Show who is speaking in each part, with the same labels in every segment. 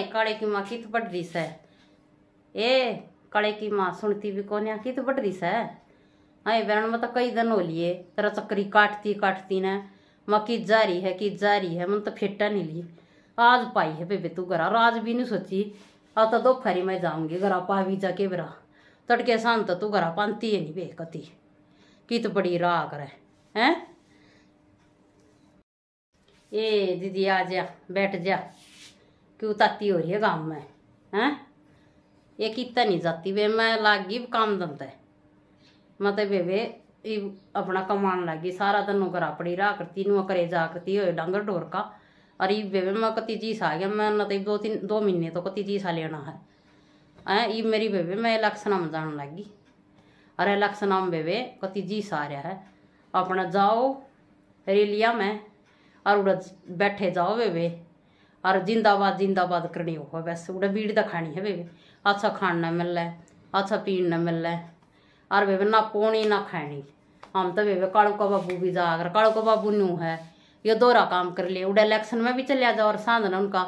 Speaker 1: bye काळे की माँ कित तो बढ़ दी सै ए काले की माँ सुनती भी कौन यहाँ कित तो बढ़ दी सै हाई बहन में तो कई दिन हो लिए तेरा चक्री काटती काटती ने माँ की जा रही है की जा रही है मन तो फेटा नहीं ली आज पाई है बेबे तू घर आज भी नहीं सोची अब तो दोपहरी मैं जाऊंगी घर पा भी जाके बरा तड़के सन तो तू घर पानती है नहीं बे कती कित तो बड़ी राह करे है ए दीदी आ जा बैठ जा क्यों ताती हो रही है काम में हैं ये किता नहीं जाती वे मैं लागी काम दमते मतलब वे वे अपना कमान गई सारा दिन नौकरा पड़ी रा करती नौकरे जा करती हो डर डोर का और ये बेबे मैं कती जीस आ गया मैं मतलब दो तीन दो महीने तो कती कति जीसा लेना है ऐ ये मेरी बेबे मैं इलेक्शनाम जाने गई अरे इलेक्शनाम बेबे कती जीस आ रहा है अपना जाओ रेलिया में और उड़ बैठे जाओ बेबे और जिंदाबाद जिंदाबाद करनी हो बस उड़े बीड़ तो खानी है बेबे अच्छा खाना मिल है अच्छा पीन ना मिल है और बेबे ना पोनी ना खानी हम तो बेबे कालू का बाबू भी अगर कालू का बाबू नू है ये दोहरा काम कर लिए उड़े इलेक्शन में भी चलिया जाओ और सांझ उनका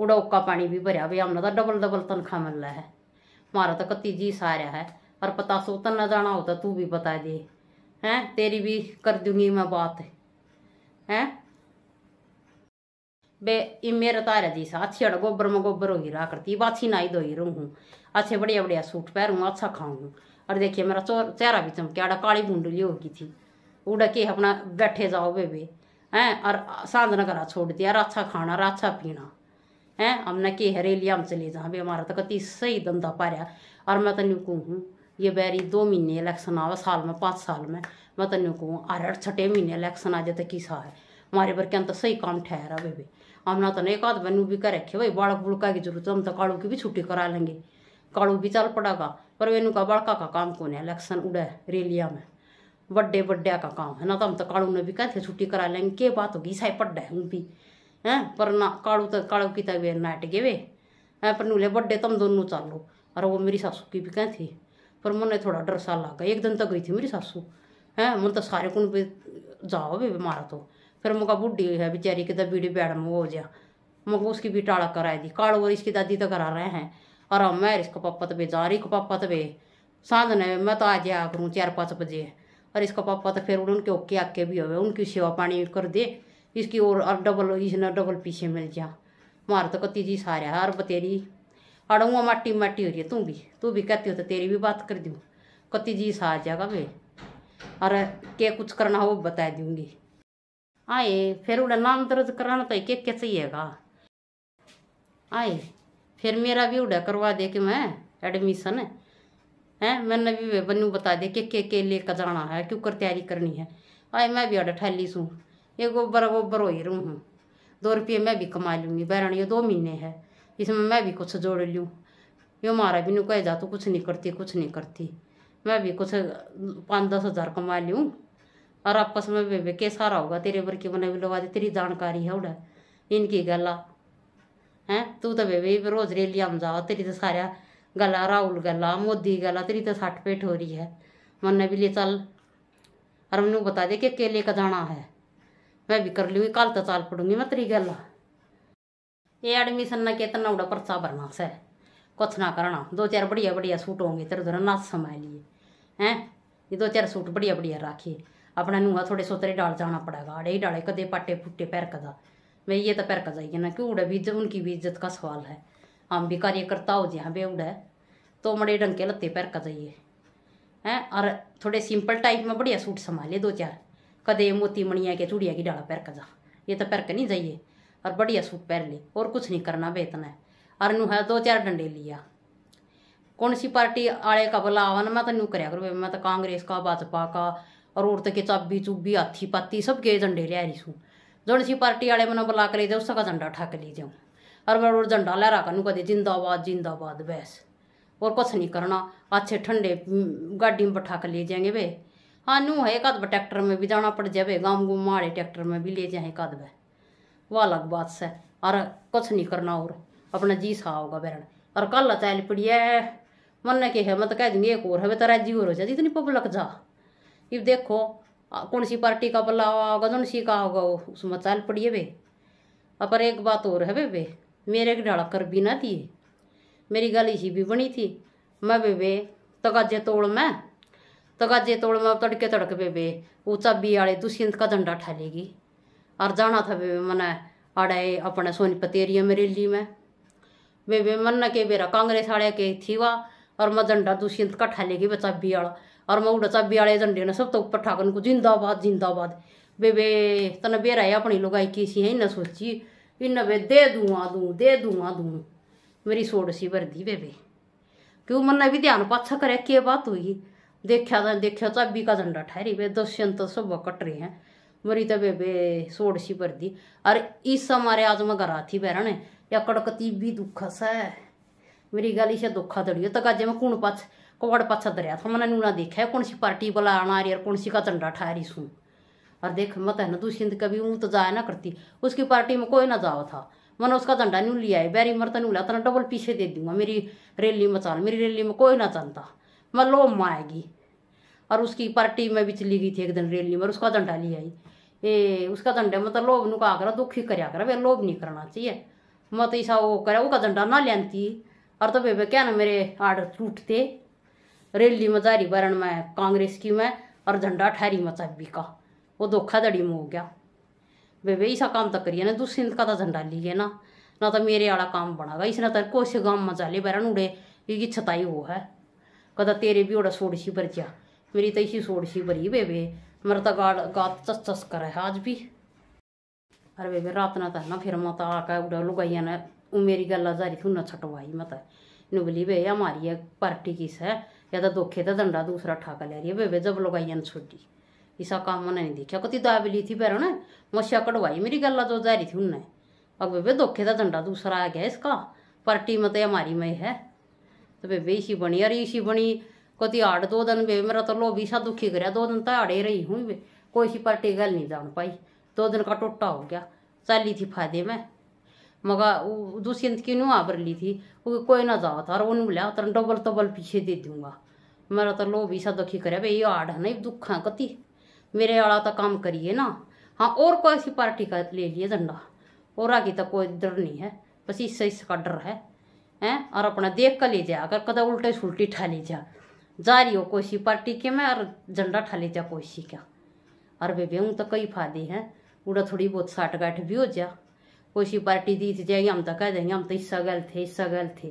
Speaker 1: उड़ा उक्का पानी भी भरया भाई हमने तो डबल डबल तनख्वाह मिल रहा है मारा तो कत्ती जी सारा है और पता सो तना जाना होता तो तू भी बता दे हैं तेरी भी कर दूंगी मैं बात हैं बे इमे तार जी सा अच्छी गोबर में गोबर होगी रहा करती वह अच्छी नाई धोई हूँ अच्छे बढ़िया बढ़िया सूट पहनूँ अच्छा खाऊँ और देखिए मेरा चोर चेहरा भी चमके अड़ा काली बुंडली होगी थी उड़ा के अपना बैठे जाओ बे हैं और सांझ करा छोड़ दिया और अच्छा खाना और अच्छा पीना हैं हमने के लिया हम चले जहाँ भी हमारा तो कति सही धंधा पारा और मैं तेन कहूँ ये बैरी दो महीने इलेक्शन आवे साल में पाँच साल में मैं तेन कहूँ अरे छठे महीने इलेक्शन आ जाते तो किसा है मारे बर के अंत सही काम ठहरा वे हमने तो एक आध बनू भी कर रखे भाई बाड़क बुड़का की जरूरत तो हम तो काड़ू की भी छुट्टी करा लेंगे काड़ू भी चल पड़ेगा पर वेनू का बड़का का काम कौन है इलेक्शन उड़े रेलिया में बड्डे बड्डे का काम है ना तो हम तो काड़ू ने भी थे छुट्टी करा लेंगे के बात होगी साई पड्डा है भी हैं पर ना काड़ू तो काड़ू की तबीयत नाट गए वे हैं पर नूले बड्डे तुम तो दोनों लो और वो मेरी सासू की भी कह थी पर मन थोड़ा डर सा लगा एक दिन तो गई थी मेरी सासू हैं मन तो सारे कुन जाओ भी मारा तो फिर मुका बुढ़ी हुई है बेचारी कि बीड़ी बैडम हो जा मुको उसकी भी टाड़ा कराई दी कालो इसकी दादी तो करा रहे हैं और हम मैं इसका पापा तबे तो जा रही को पापा तबे तो सांझ ने मैं तो आ जाया करूँ चार पाँच बजे और इसका पापा तो फिर उनके ओके आके भी हो उनकी सेवा पानी कर दे इसकी और अब डबल इसने डबल पीछे मिल जा मार तो कती जी सारे हर बतेरी अड़ूँ माटी माटी हो रही है तू भी तू भी कहती हो तो तेरी भी बात कर दूँ कती जी सा जाएगा वे अरे क्या कुछ करना हो बता दूँगी आए फिर उड़ा नाम दर्ज कराना तो एक एक चाहिएगा आए फिर मेरा भी उड़ा करवा दे कि मैं एडमिशन है मैंने भी बनू बता दे के के के लेकर जाना है क्यों कर तैयारी करनी है आए मैं भी अड़ा ठहली सूँ ये गोबर गोबर हो ही रू हूँ दो रुपये मैं भी कमा लूँगी बैरण ये दो महीने है इसमें मैं भी कुछ जोड़ लूँ यो मारा भी नहीं कह जा तो कुछ नहीं करती कुछ नहीं करती मैं भी कुछ पाँच दस हज़ार कमा लूँ और आपस में बेबे के सारा होगा तेरे पर की बने लोग तेरी जानकारी है उड़ा इनकी गला है तू तो वे रोज रैलिया में जाओ तेरी तो सारे गला राहुल गला मोदी गला तेरी तो साठ पेट हो रही है मन भी ले चल और मैंने बता दे कि केले का जाना है मैं भी कर लूँगी कल तो चाल पड़ूंगी मैं तेरी गला ये एडमिशन ना कितना तो उड़ा परचा भरना सर कुछ ना करना दो चार बढ़िया बढ़िया सूट होंगे तेरे उधर तो ना संभालिए हैं ये दो चार सूट बढ़िया बढ़िया राखी अपना नुआ थोड़े सोतरे डाल जाना पड़ेगा अड़े ही डाले कदे पाटे फुटे पैर मैं ये तो पैर जाइए ना घूड़ है भी उनकी भी इज्जत का सवाल है हम भी कार्यकर्ता हो जी बेउड उड़े तो मड़े ढंग लत्ते पैर जाइए हैं और थोड़े सिंपल टाइप में बढ़िया सूट संभाले दो चार कदे मोती मणिया के चूड़िया की डाला पैर जा ये तो पैर नहीं जाइए और बढ़िया सूट पहन ले और कुछ नहीं करना बेतना है और नू दो चार डंडे लिया कौन सी पार्टी आड़े का भला मैं तो नू कराया मैं तो कांग्रेस का भाजपा का और उड़ते के चाबी चुबी हाथी पाती सबके झंडे लिया रही सू जौन सी पार्टी वाले मैंने बुला कर ले जाओ सका झंडा ठक ले जाऊँ और बड़ झंडा लहरा करूँ कद जिंदाबाद जिंदाबाद बैस और कुछ नहीं करना अच्छे ठंडे गाड़ी में बैठा कर ले जाएंगे वे हाँ है कद ट्रैक्टर में भी जाना पड़ जाए गाँव गुम मारे ट्रैक्टर में भी ले जाए कद आध वह अलग बात से और कुछ नहीं करना और अपना जी सा होगा बैरण और कल चल है मन ने है मत कह देंगे एक और है बेतरा जी और हो जाती इतनी पब्लिक जा ये देखो कौन सी पार्टी का बल्ला होगा कौन सी का होगा वो उसमें चल पड़िए वे पर एक बात और है वे वे मेरे एक डाल कर भी ना थी मेरी गल सी भी बनी थी मैं वे वे तगाजे तोड़ मैं तगाजे तोड़ मैं तड़के तड़के बे वे वो चाबी आड़े दुष्यंत का झंडा ठा लेगी और जाना था वे मैंने आड़े अपने सोनीपत एरिया लिए मैं वे वे मन के बेरा कांग्रेस आड़े के थी वाह और मैं झंडा दुष्यंत का ठा लेगी बे चाबी आड़ा और मैं उड़ा चाबी वाले झंडे ने सब तो उपर ठाकुर को जिंदाबाद जिंदाबाद बे बे तने बेरा है अपनी लुगाई की सी इन्हें सोची इन्ना बे दे दूआ दू दे दूआ दू मेरी सोड सी वर्दी बे बे क्यों मन भी ध्यान पाछ करे के बात हुई देखा तो देखा चाबी का झंडा ठहरी बे दस्यन तो सब कट रहे हैं मेरी तो बे बे सोड सी वर्दी अरे इस मारे आज मैं घर थी ने या कड़कती भी दुखा सा मेरी गल इसे दुखा दड़ी तक आज मैं कौन पाछ कवाड़ पाछा दरिया था मैंने नूना देखा है कौन सी पार्टी वाला आना रही और कौन सी का झंडा रही सुन और देख मत तो है ना तू सिंध कभी ऊँ तो जाया ना करती उसकी पार्टी में कोई ना जाओ था मैंने उसका झंडा नहीं लिया है बैरी मरता नहीं लिया डबल तो पीछे दे दूंगा मेरी रैली में चाल मेरी रैली में कोई ना चलता मैं लो आएगी और उसकी पार्टी में भी चली गई थी एक दिन रैली में उसका झंडा ले आई ए उसका झंडा मतलब तो लोभ का करा दुखी करा करा भाई लोभ नहीं करना चाहिए मत ऐसा वो करा उसका झंडा ना लेती और तो बेबे क्या ना मेरे आर्डर टूटते रैली में जारी बरण में कांग्रेस की में और झंडा ठहरी में चब्बी का वो धोखाधड़ी में हो गया वे वे ऐसा काम तो करिए ना तू सिंध का तो झंडा लिए ना ना तो मेरे वाला काम बनागा इसने तेरे तो को से गाँव में जाले बरण उड़े ये छताई वो है कदा तेरे भी ओड़ा सोड़ भर गया मेरी तो इसी सोड़ सी भरी बेबे मेरा तो गाड़ गात चस चस कर है आज भी अरे बेबे रात ना था ना फिर माता आका उड़ा लुगाइया ने मेरी गला जारी थी ना छटवाई मत नुगली बे हमारी पार्टी किस है या तो धोखे तो दंडा दूसरा ठाक लिया रही है जब जब लगाइया छोटी ईसा काम उन्हें नहीं देखा कति दाबली थी पैरों ने मछिया कटवाई मेरी गल जो तो जारी थी उन्हें अब बेबे धोखे का दंडा दूसरा आ गया इसका पार्टी मत तो हमारी में है तो बेबे इसी बनी अरे इसी बनी कति आड़ दो दिन बेबे मेरा तो लो भी सा दुखी कर दो दिन तो आड़े रही हूँ कोई सी पार्टी गल नहीं जान पाई दो दिन का टोटा हो गया चाली थी फायदे में मगा दुष्यंत की ली थी वो कोई ना था और उन बोला तो डबल तबल पीछे दे दूंगा मेरा तो भी सा दुखी करे भाई ये आड़ है ना दुख है कति मेरे वाला तो काम करिए ना हाँ और कोई सी पार्टी का ले लिए झंडा और आगे तो कोई डर नहीं है बस इससे इसका डर है ए और अपना देख कर ले जा अगर कदा उल्टे सुलटी ठा ले जा जा रही हो कोई सी पार्टी के में और झंडा ठा ले जा कोई सी का अरे बेबे उन तो कई फायदे हैं उड़ा थोड़ी बहुत साठ गाठ भी हो जा कोई पार्टी जीत जाएगी हम तो कह देंगे हम तो इस गल थे इस गल थे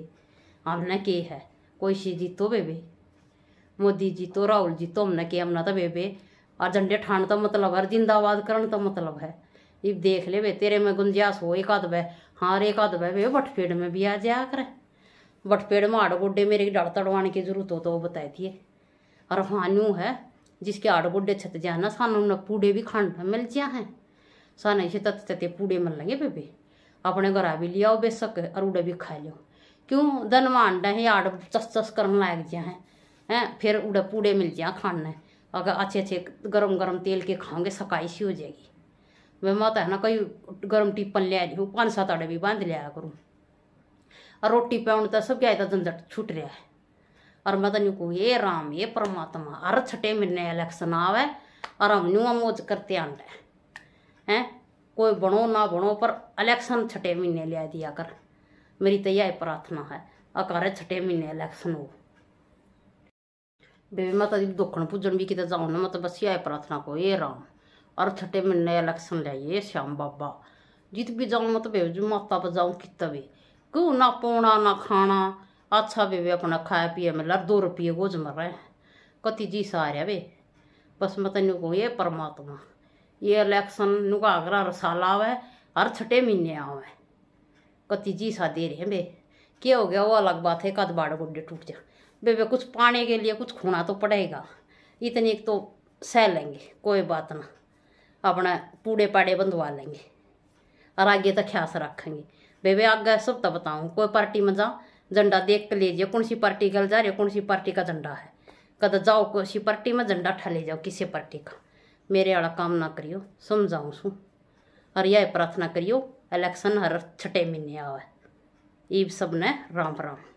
Speaker 1: हमने के है कोई सी जीतो बेबे मोदी जीतो राहुल जीतो हमने के हमने तो बेबे और झंडे ठाण तो मतलब है जिंदाबाद करण तो मतलब है ये देख ले बे तेरे में गुंजास हो एक आध बे हाँ एक आध बे बे बटपेड़ में भी आ जाया कर बटपेड़ में आड़ गोडे मेरे डड़ तड़वाने की जरूरत हो तो वो बता दिए और हानू है जिसके आड़ गोडे छत जाना सानू पूड़े भी खंड मिल जाए हैं सन से तत्ते पूड़े मल लेंगे बेबे अपने घरा भी लिया आओ और उड़े भी खा लो क्यों धनवान डे आड़ चस चस कर लायक जिया है हैं फिर उड़े पूड़े मिल जाए खाने अगर अच्छे अच्छे गरम गरम तेल के खाओगे सकाई सी हो जाएगी मैं माता है ना कई गरम टिप्पन ले आई हूँ पाँच सात आड़े भी बांध लिया करूँ और रोटी पाने तो सब क्या था तो झंझट छूट रहा है और मैं तो न्यू ये राम ये परमात्मा अर छठे महीने इलेक्शन आवे और हम नुआ अमोज करते आंटे हैं कोई बनो ना बनो पर इलेक्शन छठे महीने लिया दिया कर मेरी तो यह प्रार्थना है अकार छठे महीने इलेक्शन हो बेबी माता जी दुखन भुजन भी कितने जाओ ना मतलब बस यह प्रार्थना को ये राम और छठे महीने इलेक्शन लियाइए श्याम बाबा जित भी जाऊँ मत मतलब बेबे जी माता पर जाऊँ कितना भी क्यों ना पौना ना खाना अच्छा बेबे अपना खाए पिए मिला दो रुपये गोज मर रहे कति जी सा बे बस मत इन को ये परमात्मा ये इलेक्शन नु आगरा साल आवे हर छठे महीने आवे कतीजी सा दे रहे हैं बे क्या हो गया वो अलग बात है कद बाड़ गुड्डे टूट जा बे बे कुछ पाने के लिए कुछ खोना तो पड़ेगा इतने एक तो सह लेंगे कोई बात ना अपना पूड़े पाड़े बंधवा लेंगे और आगे तक ख्यास रखेंगे बे बे आगे सब तो बताऊँ कोई पार्टी में जाओ झंडा देख के ले जाओ कौन सी पार्टी गल जा रही है कौन सी पार्टी का झंडा है कद जाओ किसी पार्टी में झंडा ठा ले जाओ किसी पार्टी का मेरे वाला काम ना करियो समझाऊ सू और यह प्रार्थना करियो इलेक्शन हर छठे महीने आवे ईब सब ने राम राम